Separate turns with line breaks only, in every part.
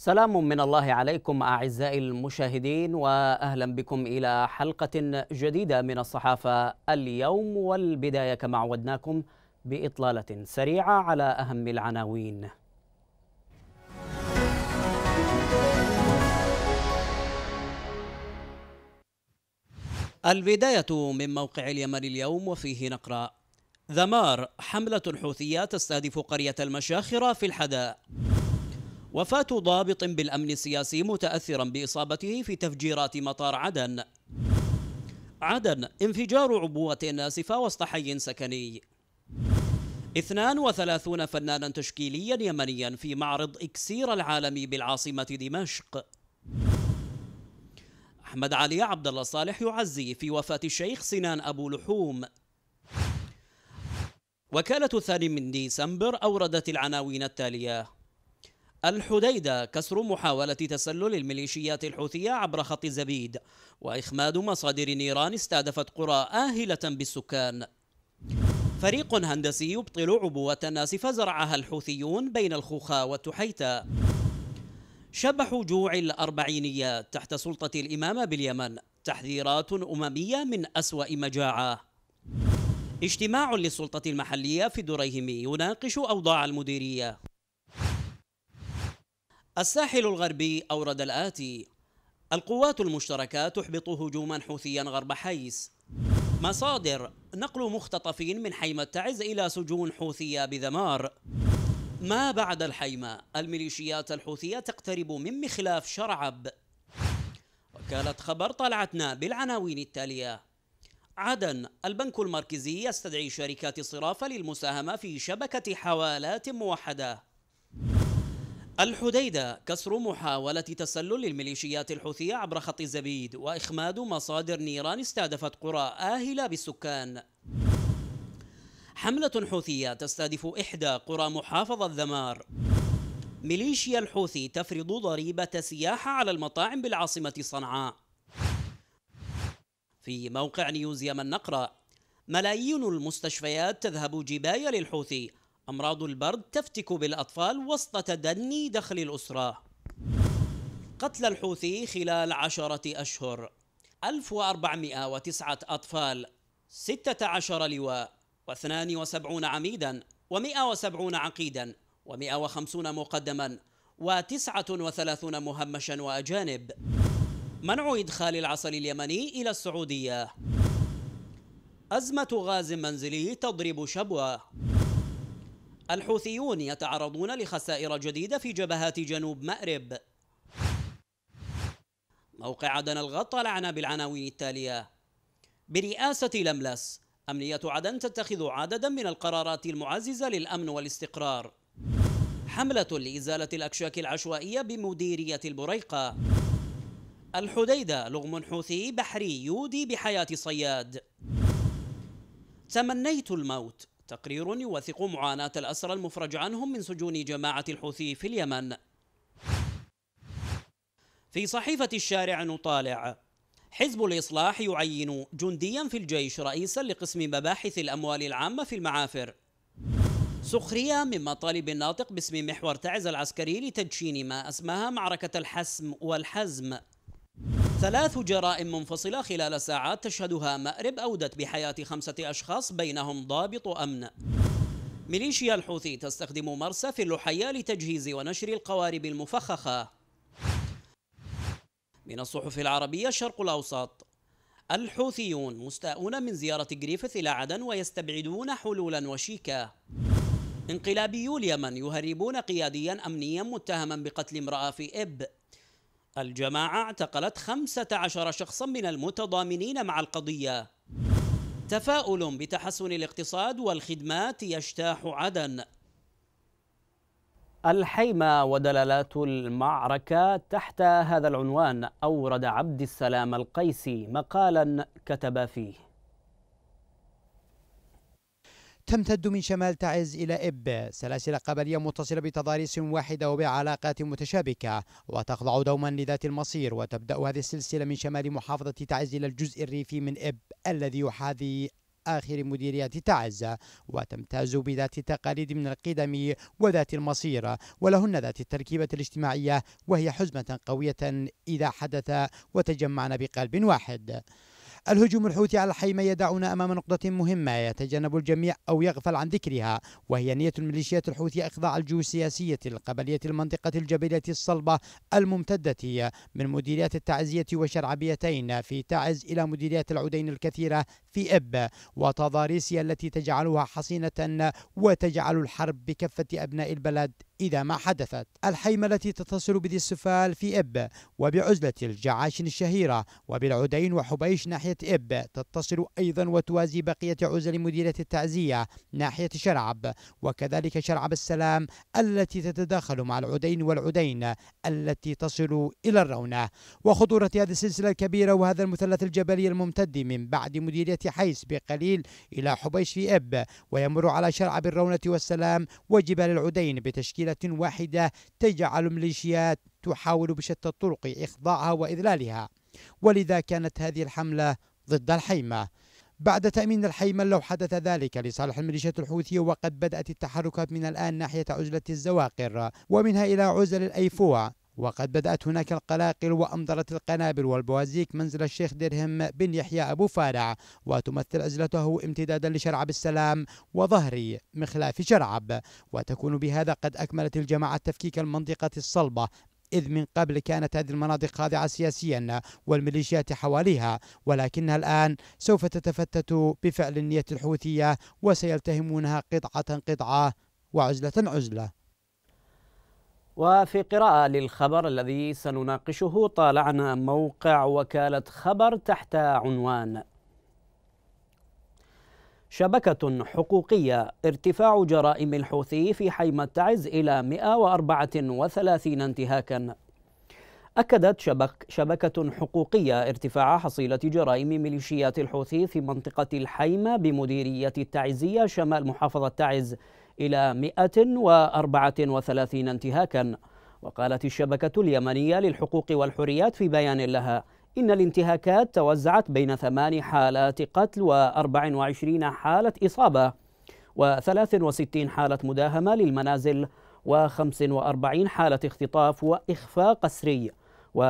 سلام من الله عليكم اعزائي المشاهدين واهلا بكم الى حلقه جديده من الصحافه اليوم والبدايه كما عودناكم باطلاله سريعه على اهم العناوين. البدايه من موقع اليمن اليوم وفيه نقرا ذمار حمله حوثيه تستهدف قريه المشاخره في الحداء وفاة ضابط بالأمن السياسي متأثرا بإصابته في تفجيرات مطار عدن عدن انفجار عبوة ناسفة وسط حي سكني 32 فنانا تشكيليا يمنيا في معرض إكسير العالمي بالعاصمة دمشق أحمد علي عبد الله صالح يعزي في وفاة الشيخ سنان أبو لحوم وكالة الثاني من ديسمبر أوردت العناوين التالية الحديدة كسر محاولة تسلل الميليشيات الحوثية عبر خط زبيد وإخماد مصادر نيران استهدفت قرى آهلة بالسكان فريق هندسي يبطل عبوة ناسفة زرعها الحوثيون بين الخوخة والتحيتة شبح جوع الأربعينيات تحت سلطة الإمامة باليمن تحذيرات أممية من أسوأ مجاعة اجتماع للسلطة المحلية في دريهمي يناقش أوضاع المديرية الساحل الغربي أورد الآتي القوات المشتركة تحبط هجوما حوثيا غرب حيس مصادر نقل مختطفين من حيمة تعز إلى سجون حوثية بذمار ما بعد الحيمة الميليشيات الحوثية تقترب من مخلاف شرعب وكالة خبر طلعتنا بالعناوين التالية عدن البنك المركزي يستدعي شركات الصرافة للمساهمة في شبكة حوالات موحدة الحديدة كسر محاولة تسلل الميليشيات الحوثية عبر خط الزبيد وإخماد مصادر نيران استهدفت قرى آهلة بالسكان حملة حوثية تستهدف إحدى قرى محافظة ذمار ميليشيا الحوثي تفرض ضريبة سياحة على المطاعم بالعاصمة صنعاء في موقع نيوز يمن نقرأ ملايين المستشفيات تذهب جباية للحوثي أمراض البرد تفتك بالأطفال وسط تدني دخل الأسرة قتل الحوثي خلال عشرة أشهر 1409 أطفال 16 لواء و72 عميدا و170 عقيدا و150 مقدما و39 مهمشا وأجانب منع إدخال العسل اليمني إلى السعودية أزمة غاز منزلي تضرب شبوة الحوثيون يتعرضون لخسائر جديدة في جبهات جنوب مأرب موقع عدن الغطى لعنا بالعناوين التالية برئاسة لملس أمنية عدن تتخذ عددا من القرارات المعززة للأمن والاستقرار حملة لإزالة الأكشاك العشوائية بمديرية البريقة الحديدة لغم حوثي بحري يودي بحياة صياد تمنيت الموت تقرير يوثق معاناة الأسرى المفرج عنهم من سجون جماعة الحوثي في اليمن في صحيفة الشارع نطالع حزب الإصلاح يعين جنديا في الجيش رئيسا لقسم مباحث الأموال العامة في المعافر سخرية من مطالب الناطق باسم محور تعز العسكري لتدشين ما أسماها معركة الحسم والحزم ثلاث جرائم منفصلة خلال ساعات تشهدها مأرب أودت بحياة خمسة أشخاص بينهم ضابط أمن ميليشيا الحوثي تستخدم مرسى في اللحية لتجهيز ونشر القوارب المفخخة من الصحف العربية الشرق الأوسط الحوثيون مستاءون من زيارة جريفيث إلى عدن ويستبعدون حلولا وشيكا انقلابيو اليمن يهربون قياديا أمنيا متهما بقتل امرأة في إب الجماعة اعتقلت 15 شخصا من المتضامنين مع القضية تفاؤل بتحسن الاقتصاد والخدمات يجتاح عدن الحيمة ودلالات المعركة تحت هذا العنوان أورد عبد السلام القيسي مقالا كتب فيه
تمتد من شمال تعز إلى إب سلاسل قبلية متصلة بتضاريس واحدة وبعلاقات متشابكة وتخضع دوما لذات المصير وتبدأ هذه السلسلة من شمال محافظة تعز إلى الجزء الريفي من إب الذي يحاذي آخر مديرية تعز وتمتاز بذات التقاليد من القدم وذات المصير ولهن ذات التركيبة الاجتماعية وهي حزمة قوية إذا حدث وتجمعن بقلب واحد الهجوم الحوثي على الحيمة يدعونا أمام نقطة مهمة يتجنب الجميع أو يغفل عن ذكرها وهي نية الميليشيات الحوثية إخضاع الجيوسياسية القبلية المنطقة الجبلية الصلبة الممتدة من مديريات التعزية وشرعبيتين في تعز إلى مديريات العدين الكثيرة في إب وتضاريسها التي تجعلها حصينة وتجعل الحرب بكفة أبناء البلد إذا ما حدثت الحيمة التي تتصل بذي السفال في إب وبعزلة الجعاشن الشهيرة وبالعدين وحبيش ناحية إب تتصل أيضا وتوازي بقية عزل مديرية التعزية ناحية شرعب وكذلك شرعب السلام التي تتداخل مع العدين والعدين التي تصل إلى الرونة وخطورة هذه السلسلة الكبيرة وهذا المثلث الجبلي الممتد من بعد مديرية حيس بقليل إلى حبيش في إب ويمر على شرعب الرونة والسلام وجبال العدين بتشكيل قافلة واحدة تجعل ميليشيات تحاول بشتى الطرق إخضاعها وإذلالها ولذا كانت هذه الحملة ضد الحيمة بعد تأمين الحيمة لو حدث ذلك لصالح الميليشيات الحوثية وقد بدأت التحركات من الآن ناحية عزلة الزواقر ومنها إلى عزل الأيفوة وقد بدأت هناك القلاقل وأمضرت القنابل والبوازيك منزل الشيخ درهم بن يحيى أبو فارع وتمثل أزلته امتدادا لشرعب السلام وظهري مخلاف شرعب وتكون بهذا قد أكملت الجماعة تفكيك المنطقة الصلبة إذ من قبل كانت هذه المناطق خاضعة سياسيا والميليشيات حواليها ولكنها الآن سوف تتفتت بفعل النية الحوثية وسيلتهمونها قطعة قطعة وعزلة عزلة
وفي قراءة للخبر الذي سنناقشه طالعنا موقع وكالة خبر تحت عنوان شبكة حقوقية ارتفاع جرائم الحوثي في حيمة تعز إلى 134 انتهاكا أكدت شبك شبكة حقوقية ارتفاع حصيلة جرائم ميليشيات الحوثي في منطقة الحيمة بمديرية التعزية شمال محافظة تعز إلى 134 انتهاكا وقالت الشبكة اليمنية للحقوق والحريات في بيان لها إن الانتهاكات توزعت بين ثمان حالات قتل و24 حالة إصابة و63 حالة مداهمة للمنازل و45 حالة اختطاف وإخفاء قسري و21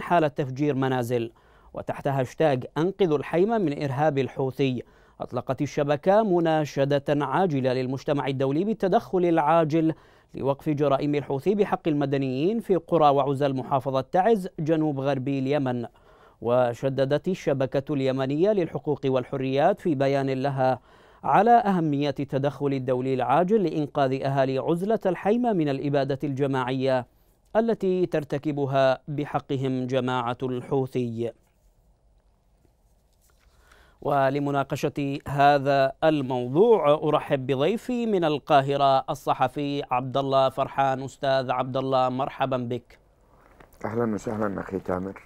حالة تفجير منازل وتحت هاشتاغ أنقذوا الحيمة من إرهاب الحوثي أطلقت الشبكة مناشدة عاجلة للمجتمع الدولي بالتدخل العاجل لوقف جرائم الحوثي بحق المدنيين في قرى وعزل محافظة تعز جنوب غربي اليمن وشددت الشبكة اليمنية للحقوق والحريات في بيان لها على أهمية التدخل الدولي العاجل لإنقاذ أهالي عزلة الحيمة من الإبادة الجماعية التي ترتكبها بحقهم جماعة الحوثي ولمناقشة هذا الموضوع أرحب بضيفي من القاهرة الصحفي عبد الله فرحان أستاذ عبد الله مرحبا بك
أهلا وسهلا أخي تامر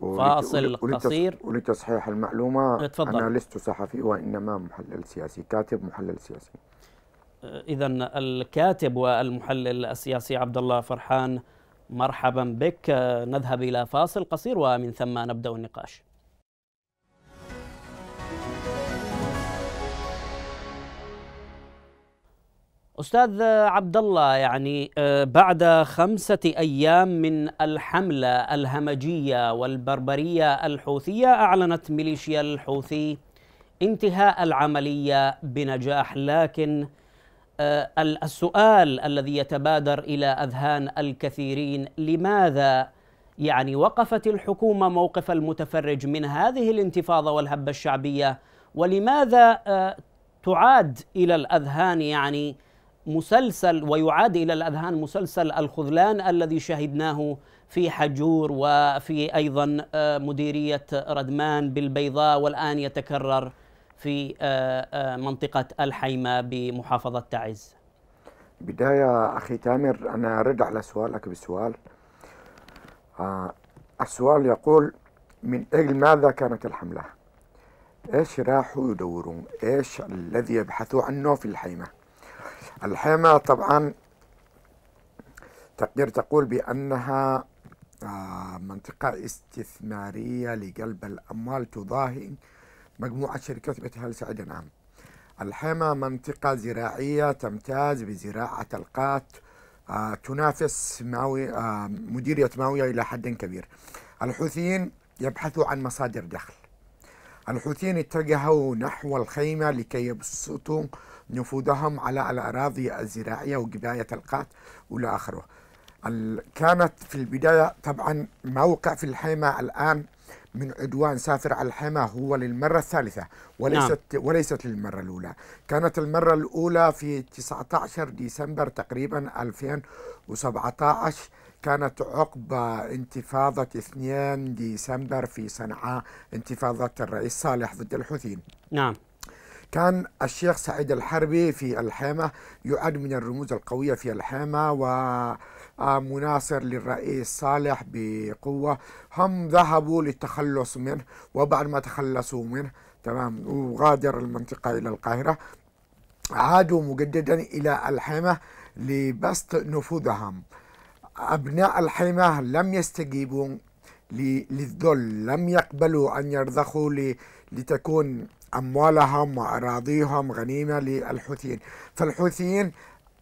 فاصل قصير ولتصحيح المعلومة اتفضل. أنا لست صحفي وإنما محلل سياسي كاتب محلل سياسي
أه، إذا الكاتب والمحلل السياسي عبد الله فرحان مرحبا بك أه، نذهب إلى فاصل قصير ومن ثم نبدأ النقاش استاذ عبد الله يعني آه، بعد خمسه ايام من الحمله الهمجيه والبربريه الحوثيه اعلنت ميليشيا الحوثي انتهاء العمليه بنجاح لكن آه، السؤال الذي يتبادر الى اذهان الكثيرين لماذا يعني وقفت الحكومه موقف المتفرج من هذه الانتفاضه والهبه الشعبيه ولماذا آه، تعاد الى الاذهان يعني مسلسل ويعاد الى الاذهان مسلسل الخذلان الذي شهدناه في حجور وفي ايضا آه، مديريه ردمان بالبيضاء والان يتكرر في آه، آه، منطقه الحيمه بمحافظه تعز.
بدايه اخي تامر انا ارد على سؤالك بسؤال. السؤال يقول من اجل ماذا كانت الحمله؟ ايش راحوا يدورون؟ ايش الذي يبحثوا عنه في الحيمه؟ الحيمة طبعا تقدر تقول بأنها آه، منطقة استثمارية لجلب الأموال تضاهي مجموعة شركات بتهال سعيد نعم الحيمة منطقة زراعية تمتاز بزراعة القات آه، تنافس ماوي آه، مديرية ماوية إلى حد كبير الحوثيين يبحثوا عن مصادر دخل الحوثيين اتجهوا نحو الخيمة لكي يبسطوا نفوذهم على الأراضي الزراعية وقباية القات وإلى آخره كانت في البداية طبعا ما وقع في الحيمة الآن من عدوان سافر على الحيمة هو للمرة الثالثة نعم. وليست نعم. وليست للمرة الأولى كانت المرة الأولى في 19 ديسمبر تقريبا 2017 كانت عقب انتفاضة 2 ديسمبر في صنعاء انتفاضة الرئيس صالح ضد الحوثيين نعم كان الشيخ سعيد الحربي في الحامة يعد من الرموز القوية في الحامة ومناصر آه، للرئيس صالح بقوة هم ذهبوا للتخلص منه وبعد ما تخلصوا منه تمام وغادر المنطقة إلى القاهرة عادوا مجددا إلى الحامة لبسط نفوذهم أبناء الحامة لم يستجيبوا للذل لم يقبلوا أن يرضخوا لتكون أموالهم وأراضيهم غنيمة للحوثيين فالحوثيين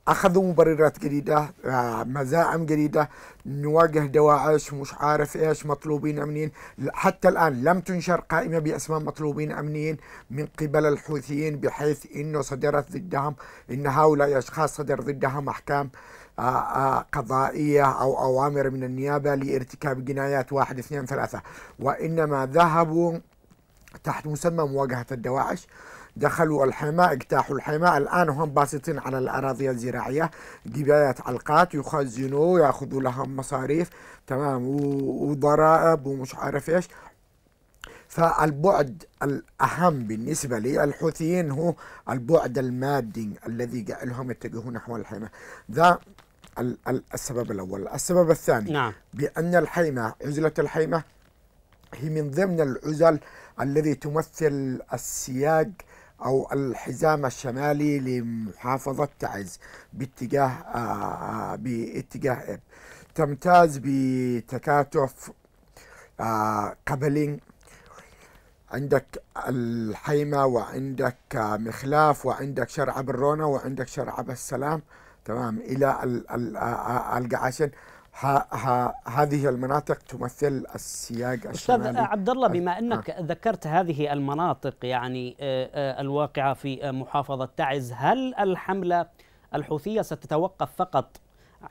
أخذوا مبررات جديدة آه، مزاعم جديدة نواجه دواعش مش عارف إيش مطلوبين أمنيين حتى الآن لم تنشر قائمة بأسماء مطلوبين أمنيين من قبل الحوثيين بحيث أنه صدرت ضدهم أن هؤلاء الأشخاص صدر ضدهم أحكام آه، آه، قضائية أو أوامر من النيابة لارتكاب جنايات واحد اثنين ثلاثة وإنما ذهبوا تحت مسمى مواجهة الدواعش دخلوا الحماء اجتاحوا الحماء الآن هم باسطين على الأراضي الزراعية جباية علقات يخزنوا يأخذوا لهم مصاريف تمام وضرائب ومش عارف إيش فالبعد الأهم بالنسبة للحوثيين هو البعد المادي الذي جعلهم يتجهون نحو الحماء ذا السبب الأول السبب الثاني نعم. بأن الحيمة عزلة الحيمة هي من ضمن العزل الذي تمثل السياج أو الحزام الشمالي لمحافظة تعز باتجاه آه، آه، باتجاه إب تمتاز بتكاتف آه قبلي عندك الحيمة وعندك آه، مخلاف وعندك شرعب الرونة وعندك شرعب السلام تمام إلى القعاشن ها ها هذه المناطق تمثل السياج الشمالي استاذ عبد الله بما انك
آه. ذكرت هذه المناطق يعني آه، آه، الواقعه في آه، محافظه تعز هل الحمله الحوثيه ستتوقف فقط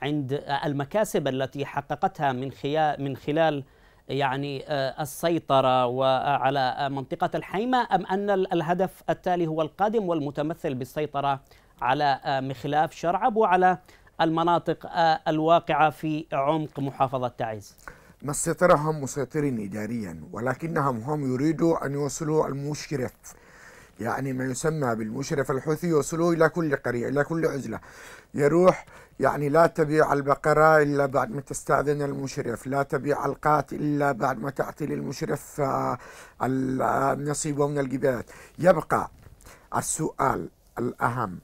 عند المكاسب التي حققتها من من خلال يعني السيطره وعلى منطقه الحيمه ام ان الهدف التالي هو القادم والمتمثل بالسيطره على مخلاف شرعب وعلى المناطق آه، الواقعة في عمق محافظة تعز
ما السيطرة هم مسيطرين إداريا ولكنهم هم يريدوا أن يوصلوا المشرف يعني ما يسمى بالمشرف الحوثي يوصلوا إلى كل قرية إلى كل عزلة يروح يعني لا تبيع البقرة إلا بعد ما تستأذن المشرف لا تبيع القات إلا بعد ما تعطي للمشرف النصيب آه، آه، من الجبات يبقى السؤال الأهم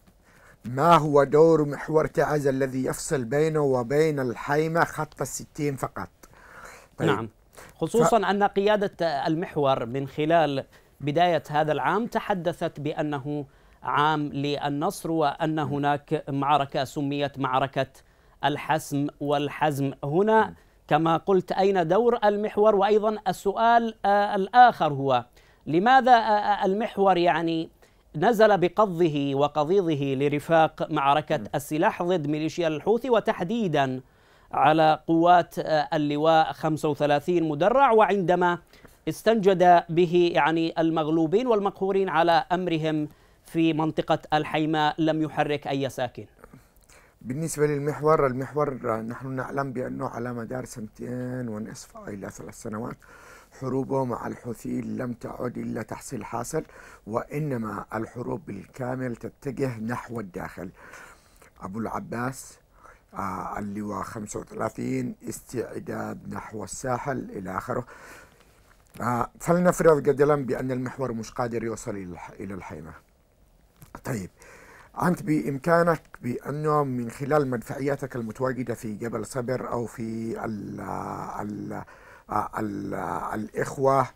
ما هو دور محور تعز الذي يفصل بينه وبين الحيمة خط الستين فقط
طيب. نعم خصوصا ف... أن قيادة المحور من خلال بداية هذا العام تحدثت بأنه عام للنصر وأن هناك معركة سميت معركة الحسم والحزم هنا كما قلت أين دور المحور وأيضا السؤال آه، الآخر هو لماذا آه، آه، المحور يعني نزل بقضه وقضيضه لرفاق معركة السلاح ضد ميليشيا الحوثي وتحديدا على قوات آه، اللواء 35 مدرع وعندما استنجد به يعني المغلوبين والمقهورين على أمرهم في منطقة الحيماء لم يحرك أي ساكن
بالنسبة للمحور المحور آه، نحن نعلم بأنه على مدار سنتين ونصف إلى ثلاث سنوات حروبه مع الحوثيين لم تعد إلا تحصيل حاصل وإنما الحروب بالكامل تتجه نحو الداخل أبو العباس آه، اللواء 35 استعداد نحو الساحل إلى آخره آه، فلنفرض جدلا بأن المحور مش قادر يوصل إلى الحيمة طيب أنت بإمكانك بأنه من خلال مدفعياتك المتواجدة في جبل صبر أو في ال ال الإخوة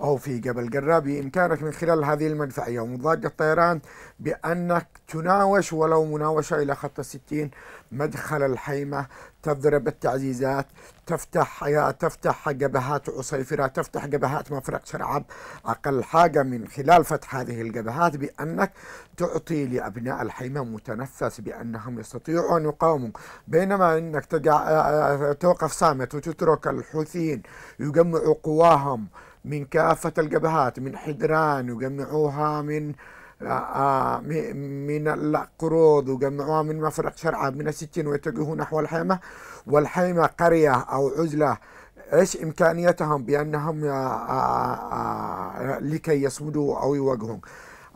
أو في جبل إن بإمكانك من خلال هذه المدفعية ومضادة الطيران بأنك تناوش ولو مناوشة إلى خط الستين مدخل الحيمة تضرب التعزيزات تفتح حياة تفتح جبهات عصيفرة تفتح جبهات مفرق شرعب أقل حاجة من خلال فتح هذه الجبهات بأنك تعطي لأبناء الحيمة متنفس بأنهم يستطيعوا أن يقاوموا بينما أنك تجع... آه، آه، توقف صامت وتترك الحوثيين يجمعوا قواهم من كافة الجبهات من حدران يجمعوها من آه, آه، من القروض وجمعوها من مفرق شرعة من السجن ويتجهوا نحو الحيمة والحيمة قرية أو عزلة ايش امكانيتهم بانهم آه، آه، لكي يصمدوا او يواجهون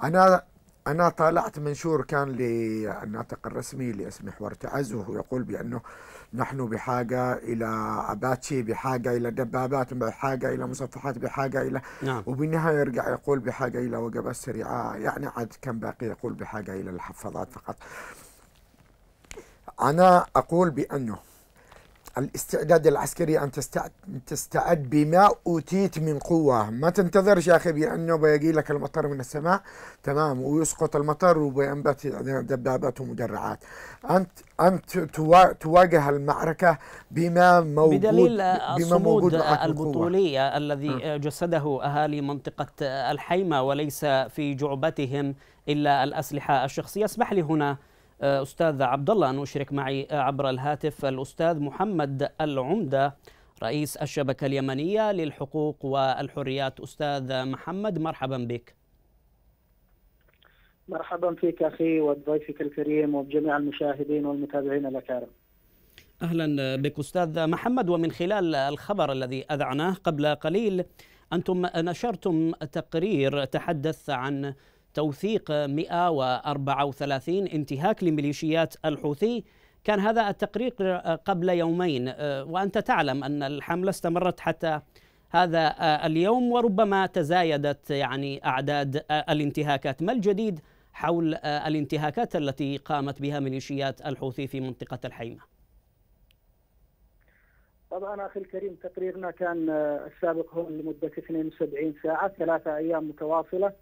انا انا طالعت منشور كان للناطق الرسمي لاسم حوار تعز يقول بانه نحن بحاجة إلى أباتشي بحاجة إلى دبابات بحاجة إلى مصفحات بحاجة إلى نعم. وبالنهاية يرجع يقول بحاجة إلى وجبات سريعة يعني عاد كم باقي يقول بحاجة إلى الحفاظات فقط أنا أقول بأنه الاستعداد العسكري أن تستعد, تستعد بما أوتيت من قوة ما تنتظرش يا أخي بأنه بيجي لك المطر من السماء تمام ويسقط المطر وبينبت دبابات ومدرعات أنت أنت تواجه المعركة بما موجود بدليل بما موجود البطولية
الذي نعم. جسده أهالي منطقة الحيمة وليس في جعبتهم إلا الأسلحة الشخصية اسمح لي هنا آه، أستاذ عبد الله أن أشرك معي آه، عبر الهاتف الأستاذ محمد العمدة رئيس الشبكة اليمنية للحقوق والحريات أستاذ محمد مرحبا بك
مرحبا فيك أخي وضيفك الكريم وبجميع المشاهدين والمتابعين الأكارم
أهلا بك أستاذ محمد ومن خلال الخبر الذي أذعناه قبل قليل أنتم نشرتم تقرير تحدث عن توثيق 134 انتهاك لميليشيات الحوثي كان هذا التقرير قبل يومين آه، وأنت تعلم أن الحملة استمرت حتى هذا آه، اليوم وربما تزايدت يعني أعداد آه، الانتهاكات ما الجديد حول الانتهاكات التي قامت بها ميليشيات الحوثي في منطقة الحيمة
طبعا اخي الكريم تقريرنا كان السابق هو لمده 72 ساعه ثلاثه ايام متواصله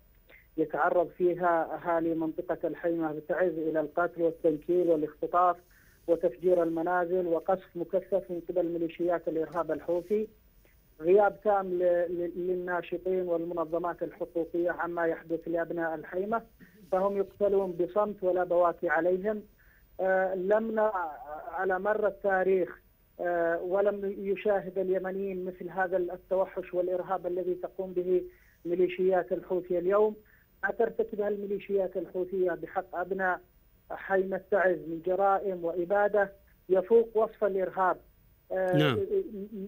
يتعرض فيها أهالي منطقة الحيمة بتعز إلى القتل والتنكيل والاختطاف وتفجير المنازل وقصف مكثف من قبل ميليشيات الإرهاب الحوثي غياب تام للناشطين والمنظمات الحقوقية عما يحدث لأبناء الحيمة فهم يقتلون بصمت ولا بواكي عليهم آه، لم على مر التاريخ آه، ولم يشاهد اليمنيين مثل هذا التوحش والإرهاب الذي تقوم به ميليشيات الحوثي اليوم ترتكبها الميليشيات الحوثيه بحق ابناء حي متعز من جرائم واباده يفوق وصف الارهاب آه، نعم.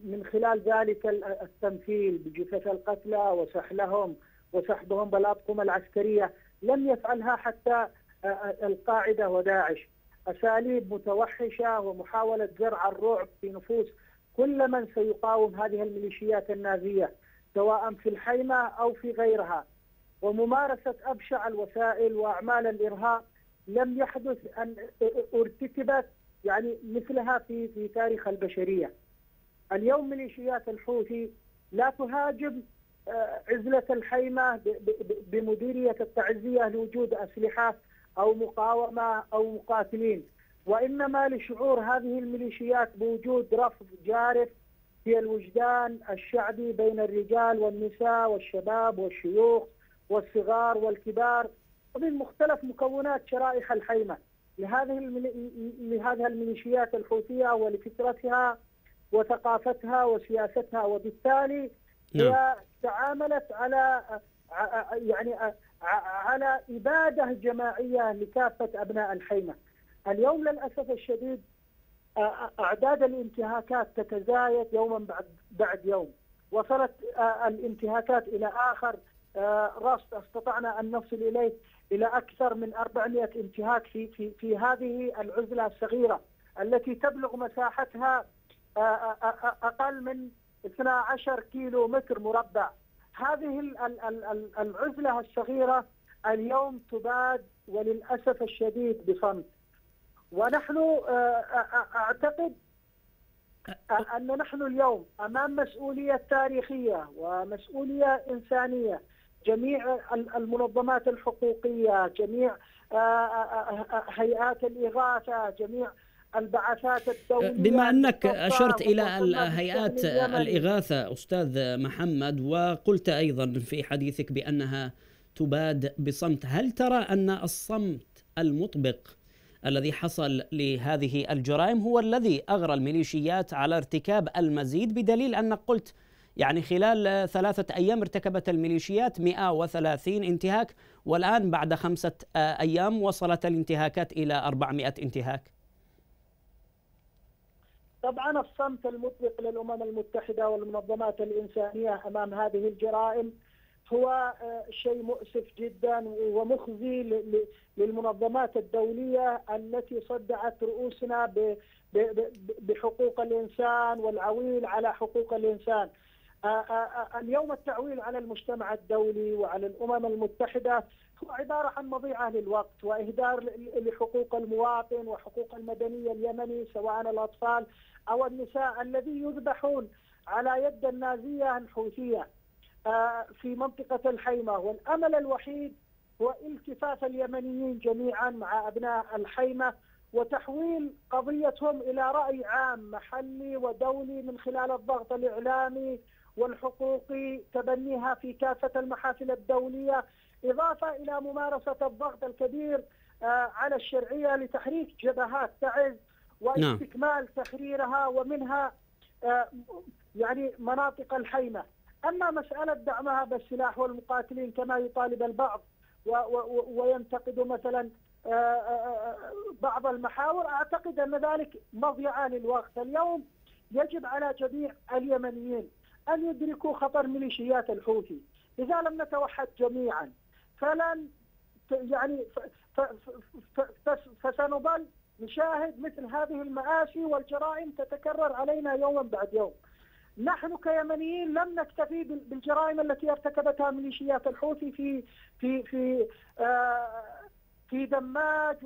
من خلال ذلك التمثيل بجثث القتلى وسحلهم وسحبهم بالاطقم العسكريه لم يفعلها حتى آه، آه، القاعده وداعش اساليب متوحشه ومحاوله زرع الرعب في نفوس كل من سيقاوم هذه الميليشيات النازيه سواء في الحيمه او في غيرها وممارسة أبشع الوسائل وأعمال الإرهاب لم يحدث أن ارتكبت يعني مثلها في في تاريخ البشرية اليوم ميليشيات الحوثي لا تهاجم آه، عزلة الحيمة بمديرية التعزية لوجود أسلحة أو مقاومة أو مقاتلين وإنما لشعور هذه الميليشيات بوجود رفض جارف في الوجدان الشعبي بين الرجال والنساء والشباب والشيوخ والصغار والكبار ومن مختلف مكونات شرائح الحيمة لهذه لهذه الميليشيات الحوثية ولفكرتها وثقافتها وسياستها وبالتالي هي نعم. تعاملت على يعني على إبادة جماعية لكافة أبناء الحيمة اليوم للأسف الشديد أعداد الانتهاكات تتزايد يوما بعد بعد يوم وصلت الانتهاكات إلى آخر آه، راست استطعنا ان نصل اليه الى اكثر من 400 انتهاك في في في هذه العزله الصغيره التي تبلغ مساحتها آه، آه، اقل من 12 كيلو متر مربع هذه العزله الصغيره اليوم تباد وللاسف الشديد بصمت ونحن اعتقد أن نحن اليوم أمام مسؤولية تاريخية ومسؤولية إنسانية جميع المنظمات الحقوقية جميع آه، آه، آه، هيئات الإغاثة جميع البعثات الدولية بما أنك أشرت إلى هيئات الإغاثة
أستاذ محمد وقلت أيضا في حديثك بأنها تباد بصمت هل ترى أن الصمت المطبق الذي حصل لهذه الجرائم هو الذي اغرى الميليشيات على ارتكاب المزيد بدليل انك قلت يعني خلال ثلاثة أيام ارتكبت الميليشيات 130 انتهاك والآن بعد خمسة أيام وصلت الانتهاكات إلى 400 انتهاك
طبعا الصمت المطلق للأمم المتحدة والمنظمات الإنسانية أمام هذه الجرائم هو آه، شيء مؤسف جدا ومخزي للمنظمات الدولية التي صدعت رؤوسنا بحقوق الإنسان والعويل على حقوق الإنسان آه، آه، اليوم التعويل على المجتمع الدولي وعلى الأمم المتحدة هو عبارة عن مضيعة للوقت وإهدار لحقوق المواطن وحقوق المدني اليمني سواء الأطفال أو النساء الذي يذبحون على يد النازية الحوثية في منطقة الحيمة والأمل الوحيد هو التفاف اليمنيين جميعا مع أبناء الحيمة وتحويل قضيتهم إلى رأي عام محلي ودولي من خلال الضغط الإعلامي والحقوقي تبنيها في كافة المحافل الدولية إضافة إلى ممارسة الضغط الكبير آه، على الشرعية لتحريك جبهات تعز نعم. واستكمال تحريرها ومنها آه، يعني مناطق الحيمة أما مسألة دعمها بالسلاح والمقاتلين كما يطالب البعض وينتقد مثلا آه، آه، آه، بعض المحاور أعتقد أن ذلك مضيعة للوقت اليوم يجب على جميع اليمنيين أن يدركوا خطر ميليشيات الحوثي إذا لم نتوحد جميعا فلن يعني فسنظل نشاهد مثل هذه المآسي والجرائم تتكرر علينا يوما بعد يوم نحن كيمنيين لم نكتفي بالجرائم التي ارتكبتها ميليشيات الحوثي في في في آه، في دماج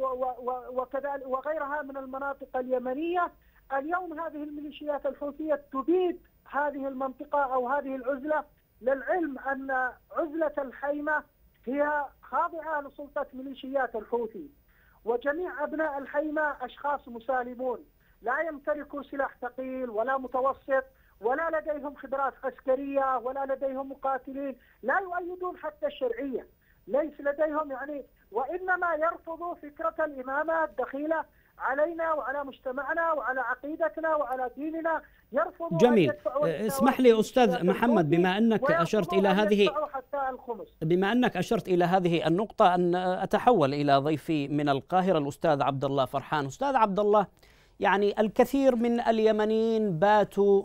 وكذلك وغيرها من المناطق اليمنيه اليوم هذه الميليشيات الحوثيه تبيد هذه المنطقه او هذه العزله للعلم ان عزله الحيمه هي خاضعه لسلطه ميليشيات الحوثي وجميع ابناء الحيمه اشخاص مسالمون لا يمتلكوا سلاح ثقيل ولا متوسط ولا لديهم خبرات عسكرية ولا لديهم مقاتلين لا يؤيدون حتى الشرعية ليس لديهم يعني وإنما يرفضوا فكرة الإمامة الدخيلة علينا وعلى مجتمعنا وعلى عقيدتنا وعلى ديننا يرفضوا جميل آه، اسمح لي
استاذ محمد بما انك اشرت الى هذه بما انك اشرت الى هذه النقطه ان اتحول الى ضيفي من القاهره الاستاذ عبد الله فرحان استاذ عبد الله يعني الكثير من اليمنيين باتوا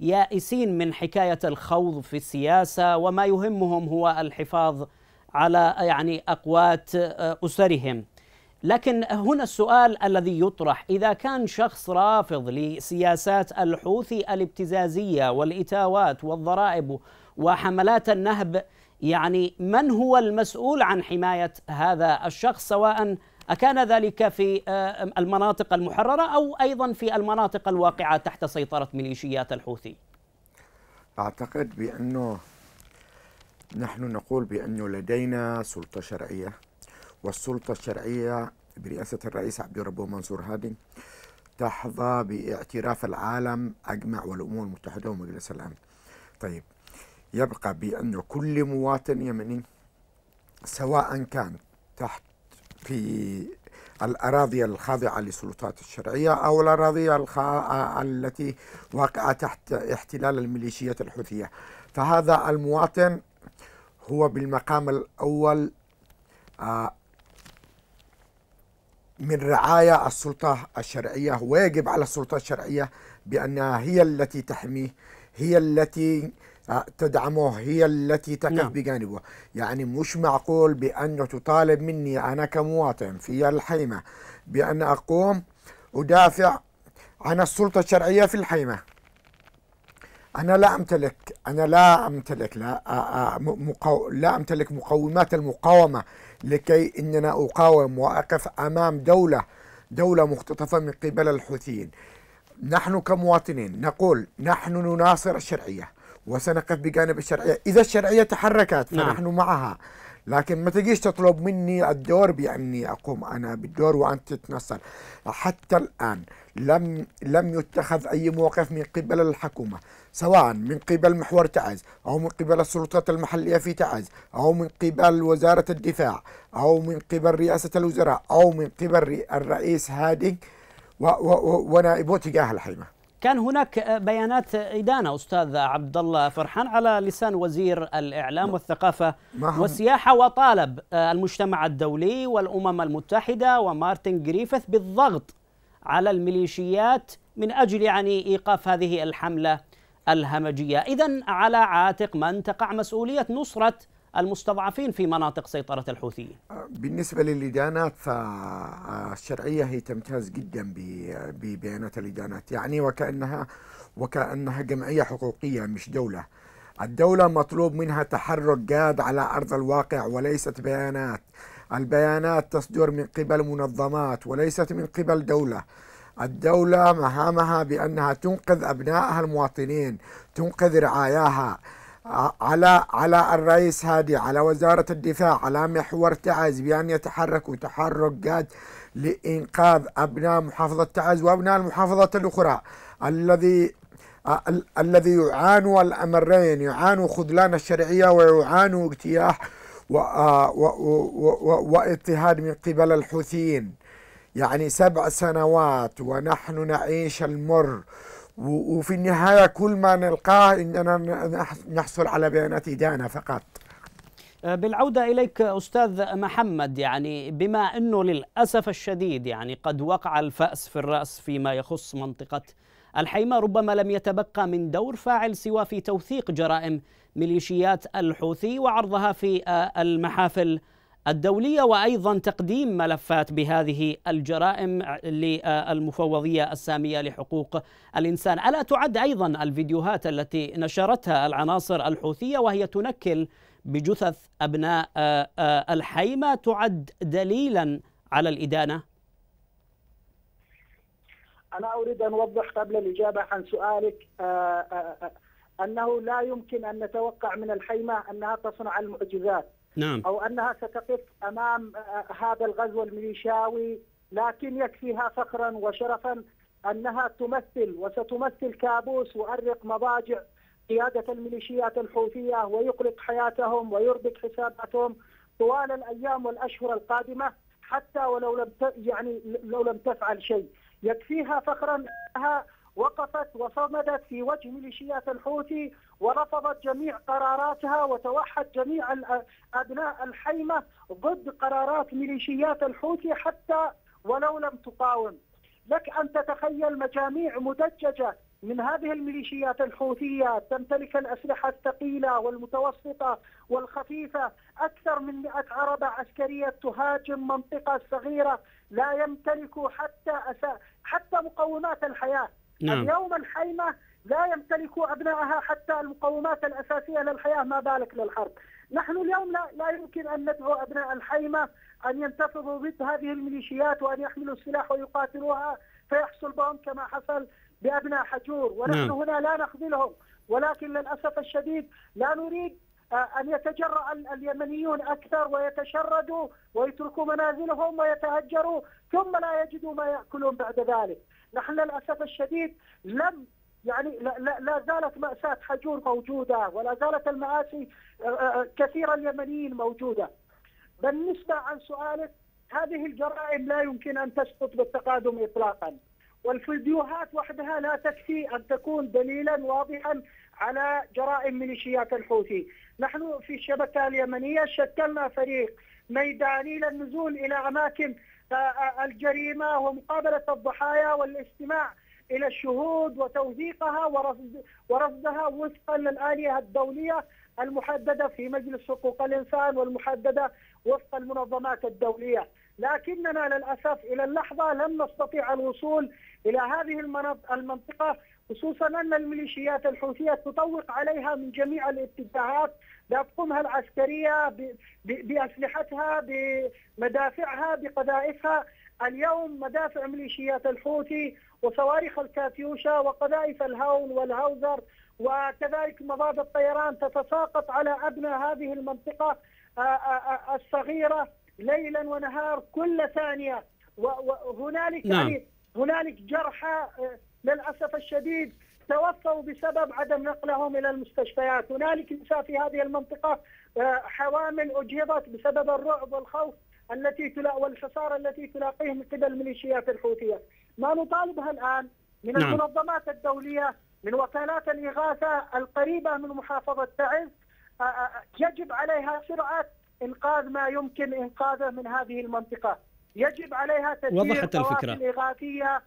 يائسين من حكايه الخوض في السياسه وما يهمهم هو الحفاظ على يعني اقوات آه، اسرهم. لكن هنا السؤال الذي يطرح اذا كان شخص رافض لسياسات الحوثي الابتزازيه والاتاوات والضرائب وحملات النهب يعني من هو المسؤول عن حمايه هذا الشخص سواء أكان ذلك في آه، المناطق المحررة أو أيضا في المناطق الواقعة تحت سيطرة ميليشيات الحوثي
أعتقد بأنه نحن نقول بأنه لدينا سلطة شرعية والسلطة الشرعية برئاسة الرئيس عبد ربه منصور هادي تحظى باعتراف العالم أجمع والأمم المتحدة ومجلس الأمن طيب يبقى بأن كل مواطن يمني سواء كان تحت في الأراضي الخاضعة للسلطات الشرعية أو الأراضي الخا... التي واقعة تحت احتلال الميليشيات الحوثية فهذا المواطن هو بالمقام الأول آه، من رعاية السلطة الشرعية ويجب على السلطة الشرعية بأنها هي التي تحميه هي التي تدعمه هي التي تقف نعم. بجانبه يعني مش معقول بأنه تطالب مني أنا كمواطن في الحيمة بأن أقوم أدافع عن السلطة الشرعية في الحيمة أنا لا أمتلك أنا لا أمتلك لا آه، آه، مقو لا أمتلك مقومات المقاومة لكي أننا أقاوم وأقف أمام دولة دولة مختطفة من قبل الحوثيين نحن كمواطنين نقول نحن نناصر الشرعية وسنقف بجانب الشرعية إذا الشرعية تحركت نعم. فنحن نعم. معها لكن ما تجيش تطلب مني الدور بأني أقوم أنا بالدور وأنت تتنصل حتى الآن لم لم يتخذ أي موقف من قبل الحكومة سواء من قبل محور تعز أو من قبل السلطات المحلية في تعز أو من قبل وزارة الدفاع أو من قبل رئاسة الوزراء أو من قبل الرئيس هادي ونائبه تجاه الحيمة
كان هناك بيانات إدانة أستاذ عبد الله فرحان على لسان وزير الإعلام نعم. والثقافة والسياحة وطالب آه، المجتمع الدولي والأمم المتحدة ومارتن جريفيث بالضغط على الميليشيات من أجل يعني إيقاف هذه الحملة الهمجية إذا على عاتق من تقع مسؤولية نصرة المستضعفين في مناطق سيطرة الحوثيين
بالنسبة للإدانات فالشرعية هي تمتاز جدا ببيانات الإدانات يعني وكأنها وكأنها جمعية حقوقية مش دولة الدولة مطلوب منها تحرك جاد على أرض الواقع وليست بيانات البيانات تصدر من قبل منظمات وليست من قبل دولة الدولة مهامها بأنها تنقذ أبنائها المواطنين تنقذ رعاياها على على الرئيس هادي على وزارة الدفاع على محور تعز بأن يتحركوا تحرك جاد لإنقاذ أبناء محافظة تعز وأبناء المحافظة الأخرى الذي الذي يعانوا الأمرين يعانوا خذلان الشرعية ويعانوا اجتياح آه، واضطهاد من قبل الحوثيين يعني سبع سنوات ونحن نعيش المر وفي النهاية كل ما نلقاه إننا نحصل على بيانات إدانة فقط
آه، بالعودة إليك أستاذ محمد يعني بما أنه للأسف الشديد يعني قد وقع الفأس في الرأس فيما يخص منطقة الحيمة ربما لم يتبقى من دور فاعل سوى في توثيق جرائم ميليشيات الحوثي وعرضها في آه، المحافل الدوليه وايضا تقديم ملفات بهذه الجرائم للمفوضيه الساميه لحقوق الانسان، الا تعد ايضا الفيديوهات التي نشرتها العناصر الحوثيه وهي تنكل بجثث ابناء آه، آه، الحيمه تعد دليلا على الادانه؟
انا اريد ان اوضح قبل الاجابه عن سؤالك آه، انه لا يمكن ان نتوقع من الحيمه انها تصنع المعجزات. نعم أو أنها ستقف أمام هذا الغزو الميليشياوي لكن يكفيها فخرا وشرفا أنها تمثل وستمثل كابوس وأرق مضاجع قيادة الميليشيات الحوثية ويقلق حياتهم ويربك حساباتهم طوال الأيام والأشهر القادمة حتى ولو لم يعني لو لم تفعل شيء يكفيها فخرا أنها وقفت وصمدت في وجه ميليشيات الحوثي ورفضت جميع قراراتها وتوحد جميع ابناء الحيمه ضد قرارات ميليشيات الحوثي حتى ولو لم تقاوم. لك ان تتخيل مجاميع مدججه من هذه الميليشيات الحوثية تمتلك الأسلحة الثقيلة والمتوسطة والخفيفة أكثر من 100 عربة عسكرية تهاجم منطقة صغيرة لا يمتلك حتى أسا... حتى مقومات الحياة نعم. اليوم الحيمة لا يمتلك أبنائها حتى المقومات الأساسية للحياة ما بالك للحرب نحن اليوم لا, لا يمكن أن ندعو أبناء الحيمة أن ينتفضوا ضد هذه الميليشيات وأن يحملوا السلاح ويقاتلوها فيحصل بهم كما حصل بأبناء حجور نعم. ونحن نعم. هنا لا نخذلهم ولكن للأسف الشديد لا نريد آه، أن يتجرأ اليمنيون أكثر ويتشردوا ويتركوا منازلهم ويتهجروا ثم لا يجدوا ما يأكلون بعد ذلك نحن للاسف الشديد لم يعني لا, لا زالت مأساة حجور موجودة ولا زالت المآسي آه، آه، آه، كثير اليمنيين موجودة بالنسبة عن سؤالك هذه الجرائم لا يمكن أن تسقط بالتقادم إطلاقا والفيديوهات وحدها لا تكفي أن تكون دليلا واضحا على جرائم ميليشيات الحوثي نحن في الشبكة اليمنية شكلنا فريق ميداني للنزول إلى أماكن الجريمه ومقابله الضحايا والاستماع الى الشهود وتوثيقها ورصد ورصدها وفقا للاليه الدوليه المحدده في مجلس حقوق الانسان والمحدده وفق المنظمات الدوليه، لكننا للاسف الى اللحظه لم نستطيع الوصول الى هذه المنطقه خصوصا ان الميليشيات الحوثيه تطوق عليها من جميع الاتجاهات بأطقمها العسكرية بأسلحتها بمدافعها بقذائفها اليوم مدافع ميليشيات الحوثي وصواريخ الكاتيوشا وقذائف الهون والهاوزر وكذلك مضاد الطيران تتساقط على أبنى هذه المنطقة الصغيرة ليلا ونهار كل ثانية وهنالك نعم. يعني هنالك جرحى للأسف الشديد توفوا بسبب عدم نقلهم الى المستشفيات، هنالك نساء في هذه المنطقه آه، حوامل اجهضت بسبب الرعب والخوف التي تلا والخساره التي تلاقيه من قبل ميليشيات الحوثيه. ما نطالبها الان من نعم. المنظمات الدوليه من وكالات الاغاثه القريبه من محافظه تعز آه، آه، يجب عليها سرعه انقاذ ما يمكن انقاذه من هذه المنطقه. يجب عليها تدبير وضحت الفكره الإغاثية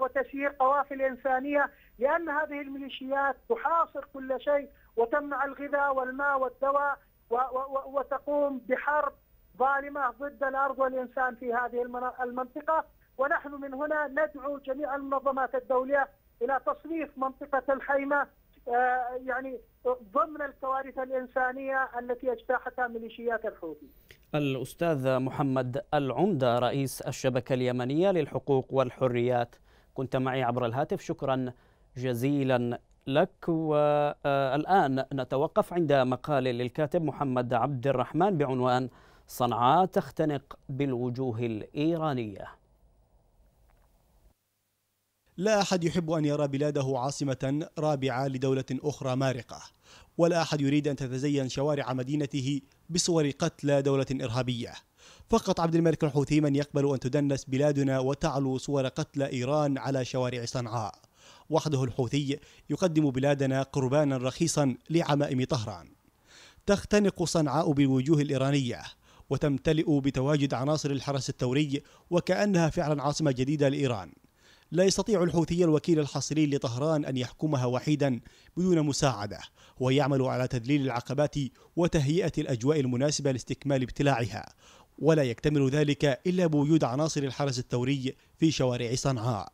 وتسيير قوافل إنسانية لأن هذه الميليشيات تحاصر كل شيء وتمنع الغذاء والماء والدواء وتقوم بحرب ظالمة ضد الأرض والإنسان في هذه المنطقة ونحن من هنا ندعو جميع المنظمات الدولية إلى تصنيف منطقة الحيمة آه، يعني ضمن الكوارث الإنسانية التي اجتاحتها ميليشيات الحوثي
الأستاذ محمد العمدة رئيس الشبكة اليمنية للحقوق والحريات كنت معي عبر الهاتف شكرا جزيلا لك والآن نتوقف عند مقال للكاتب محمد عبد الرحمن بعنوان صنعاء تختنق بالوجوه الإيرانية
لا احد يحب ان يرى بلاده عاصمه رابعه لدوله اخرى مارقه ولا احد يريد ان تتزين شوارع مدينته بصور قتلى دوله ارهابيه فقط عبد الملك الحوثي من يقبل ان تدنس بلادنا وتعلو صور قتلى ايران على شوارع صنعاء وحده الحوثي يقدم بلادنا قربانا رخيصا لعمائم طهران تختنق صنعاء بالوجوه الايرانيه وتمتلئ بتواجد عناصر الحرس الثوري وكانها فعلا عاصمه جديده لايران لا يستطيع الحوثي الوكيل الحصري لطهران أن يحكمها وحيدا بدون مساعدة هو يعمل على تذليل العقبات وتهيئة الأجواء المناسبة لاستكمال ابتلاعها ولا يكتمل ذلك إلا بوجود عناصر الحرس الثوري في شوارع صنعاء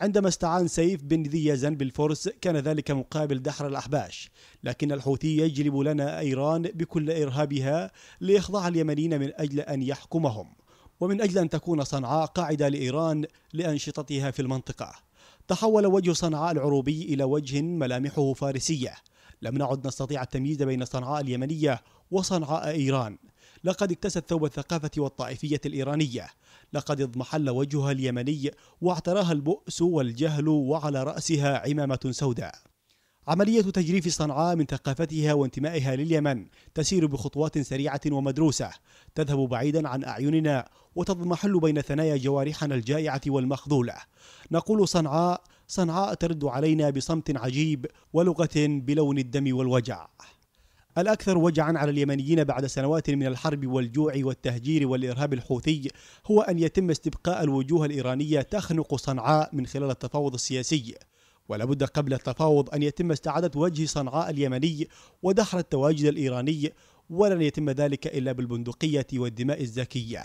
عندما استعان سيف بن ذي يزن بالفرس كان ذلك مقابل دحر الأحباش لكن الحوثي يجلب لنا أيران بكل إرهابها ليخضع اليمنيين من أجل أن يحكمهم ومن أجل أن تكون صنعاء قاعدة لإيران لأنشطتها في المنطقة تحول وجه صنعاء العروبي إلى وجه ملامحه فارسية لم نعد نستطيع التمييز بين صنعاء اليمنية وصنعاء إيران لقد اكتست ثوب الثقافة والطائفية الإيرانية لقد اضمحل وجهها اليمني واعتراها البؤس والجهل وعلى رأسها عمامة سوداء عملية تجريف صنعاء من ثقافتها وانتمائها لليمن تسير بخطوات سريعة ومدروسة تذهب بعيدا عن أعيننا وتضمحل بين ثنايا جوارحنا الجائعة والمخذولة نقول صنعاء صنعاء ترد علينا بصمت عجيب ولغة بلون الدم والوجع الأكثر وجعا على اليمنيين بعد سنوات من الحرب والجوع والتهجير والإرهاب الحوثي هو أن يتم استبقاء الوجوه الإيرانية تخنق صنعاء من خلال التفاوض السياسي ولا بد قبل التفاوض أن يتم استعادة وجه صنعاء اليمني ودحر التواجد الإيراني ولن يتم ذلك إلا بالبندقية والدماء الزكية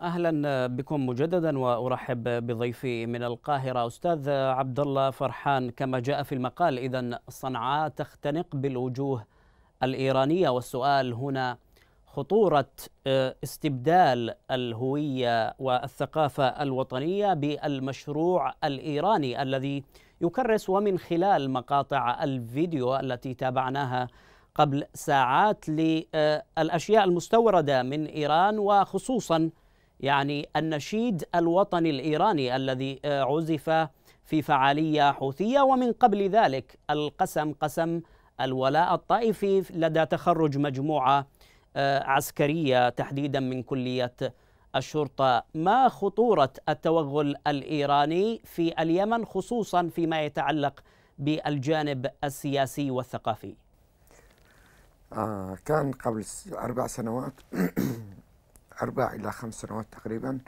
اهلا بكم مجددا وارحب بضيفي من القاهره استاذ عبد الله فرحان كما جاء في المقال اذا صنعاء تختنق بالوجوه الايرانيه والسؤال هنا خطورة آه، استبدال الهوية والثقافة الوطنية بالمشروع الإيراني الذي يكرس ومن خلال مقاطع الفيديو التي تابعناها قبل ساعات للأشياء المستوردة من إيران وخصوصا يعني النشيد الوطني الإيراني الذي آه، عزف في فعالية حوثية ومن قبل ذلك القسم قسم الولاء الطائفي لدى تخرج مجموعة آه، عسكريه تحديدا من كليه الشرطه ما خطوره التوغل الايراني في اليمن خصوصا فيما يتعلق بالجانب السياسي والثقافي
آه كان قبل اربع سنوات اربع الى خمس سنوات تقريبا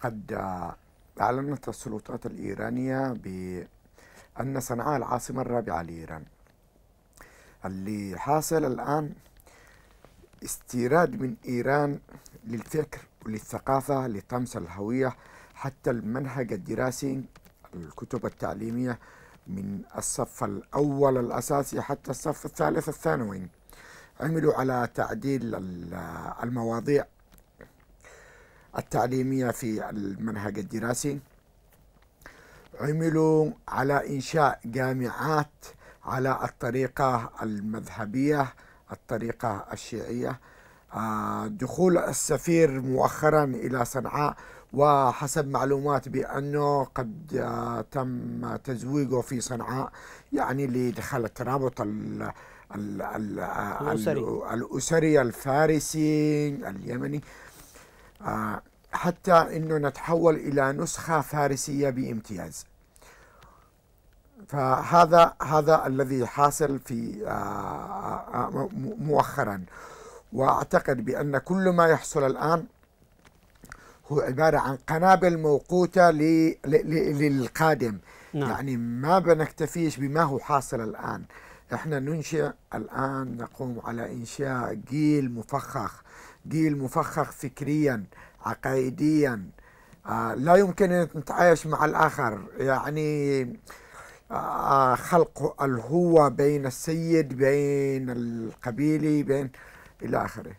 قد آه، أعلنت السلطات الإيرانية بأن صنعاء العاصمة الرابعة لإيران اللي حاصل الآن استيراد من إيران للفكر وللثقافة لطمس الهوية حتى المنهج الدراسي الكتب التعليمية من الصف الأول الأساسي حتى الصف الثالث الثانوي عملوا على تعديل المواضيع التعليمية في المنهج الدراسي عملوا على إنشاء جامعات على الطريقة المذهبية الطريقة الشيعية آه، دخول السفير مؤخرا إلى صنعاء وحسب معلومات بأنه قد آه، تم تزويجه في صنعاء يعني لدخل الترابط الـ الـ الـ الأسري. الأسري الفارسي اليمني آه، حتى أنه نتحول إلى نسخة فارسية بامتياز فهذا هذا الذي حاصل في آه، آه، آه، مؤخرا واعتقد بان كل ما يحصل الان هو عباره عن قنابل موقوته للقادم نعم. يعني ما بنكتفيش بما هو حاصل الان احنا ننشئ الان نقوم على انشاء جيل مفخخ جيل مفخخ فكريا عقائديا آه لا يمكن ان نتعايش مع الاخر يعني خلق الهوة بين السيد بين القبيلي بين إلى آخره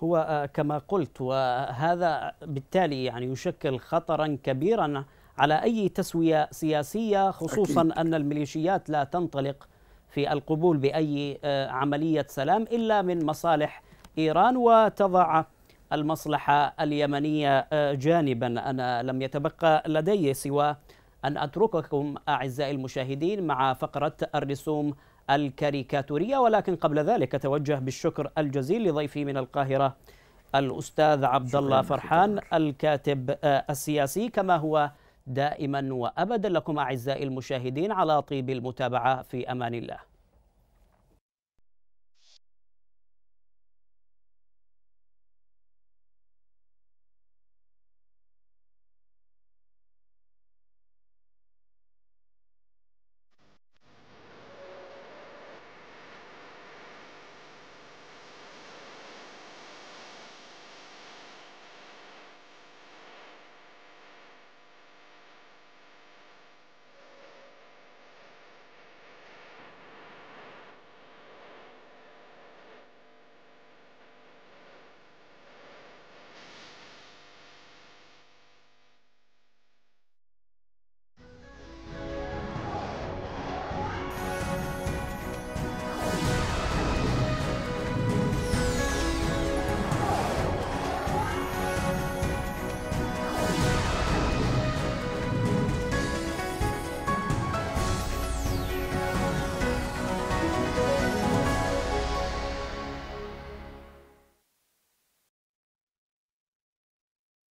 هو آه، كما قلت وهذا بالتالي يعني يشكل خطرا كبيرا على أي تسوية سياسية خصوصا أكيد. أن الميليشيات لا تنطلق في القبول بأي آه، عملية سلام إلا من مصالح إيران وتضع المصلحة اليمنية آه، جانبا أنا لم يتبقى لدي سوى أن أترككم أعزائي المشاهدين مع فقرة الرسوم الكاريكاتورية ولكن قبل ذلك أتوجه بالشكر الجزيل لضيفي من القاهرة الأستاذ عبد الله فرحان شكرا. الكاتب آه، السياسي كما هو دائما وأبدا لكم أعزائي المشاهدين على طيب المتابعة في أمان الله